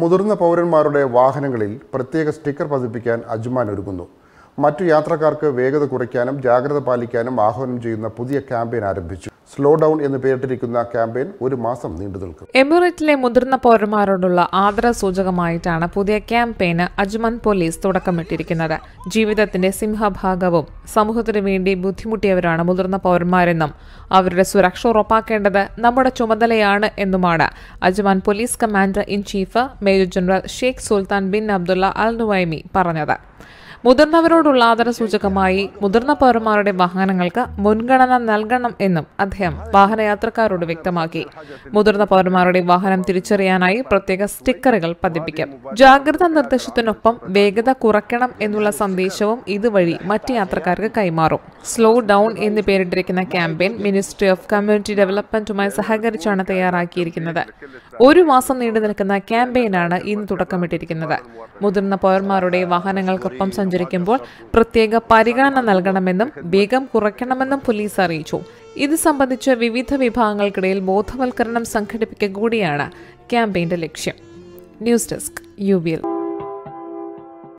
മുതിർന്ന പൗരന്മാരുടെ വാഹനങ്ങളിൽ പ്രത്യേക സ്റ്റിക്കർ പതിപ്പിക്കാൻ അജ്മാൻ ഒരുങ്ങുന്നു മറ്റു യാത്രക്കാർക്ക് വേഗത കുറയ്ക്കാനും ജാഗ്രത പാലിക്കാനും ആഹ്വാനം ചെയ്യുന്ന പുതിയ ക്യാമ്പയിൻ ആരംഭിച്ചു സ്ലോ ഡൗൺ എന്ന് പേരിട്ടിരിക്കുന്ന ക്യാമ്പയിൻ ഒരു മാസം നീണ്ടു നിൽക്കും എമിറേറ്റിലെ മുതിർന്ന പൗരന്മാരോടുള്ള ആദര സൂചകമായിട്ടാണ് പുതിയ ക്യാമ്പയിന് അജ്മൻ പോലീസ് തുടക്കമിട്ടിരിക്കുന്നത് ജീവിതത്തിന്റെ സിംഹഭാഗവും സമൂഹത്തിനു വേണ്ടി ബുദ്ധിമുട്ടിയവരാണ് മുതിർന്ന പൗരന്മാരെന്നും അവരുടെ സുരക്ഷ ഉറപ്പാക്കേണ്ടത് നമ്മുടെ ചുമതലയാണ് എന്നുമാണ് Ajman police commander in chief major general Sheikh Sultan bin Abdullah Al Nuaimi പറഞ്ഞത് മുതിർന്നവരോടുള്ള ആദരസൂചകമായി മുതിർന്ന പൗരന്മാരുടെ വാഹനങ്ങൾക്ക് മുൻഗണന നൽകണം എന്നും അദ്ദേഹം വാഹനയാത്രക്കാരോട് വ്യക്തമാക്കി മുതിർന്ന പൗരന്മാരുടെ വാഹനം തിരിച്ചറിയാനായി പ്രത്യേക സ്റ്റിക്കറുകൾ പതിപ്പിക്കും ജാഗ്രതാ നിർദ്ദേശത്തിനൊപ്പം വേഗത കുറയ്ക്കണം എന്നുള്ള സന്ദേശവും ഇതുവഴി മറ്റ് യാത്രക്കാർക്ക് കൈമാറും സ്ലോ ഡൗൺ എന്ന് പേരിട്ടിരിക്കുന്ന ക്യാമ്പയിൻ മിനിസ്ട്രി ഓഫ് കമ്മ്യൂണിറ്റി ഡെവലപ്മെന്റുമായി സഹകരിച്ചാണ് തയ്യാറാക്കിയിരിക്കുന്നത് ഒരു മാസം നീണ്ടു നിൽക്കുന്ന ക്യാമ്പയിനാണ് ഇന്ന് തുടക്കമിട്ടിരിക്കുന്നത് മുതിർന്ന പൗരന്മാരുടെ വാഹനങ്ങൾക്കൊപ്പം സഞ്ചരിക്കുമ്പോൾ പ്രത്യേക പരിഗണന നൽകണമെന്നും വേഗം കുറയ്ക്കണമെന്നും പോലീസ് അറിയിച്ചു ഇത് സംബന്ധിച്ച് വിവിധ വിഭാഗങ്ങൾക്കിടയിൽ ബോധവൽക്കരണം സംഘടിപ്പിക്കുക കൂടിയാണ് ക്യാമ്പയിന്റെ ലക്ഷ്യം ന്യൂസ് ഡെസ്ക് യു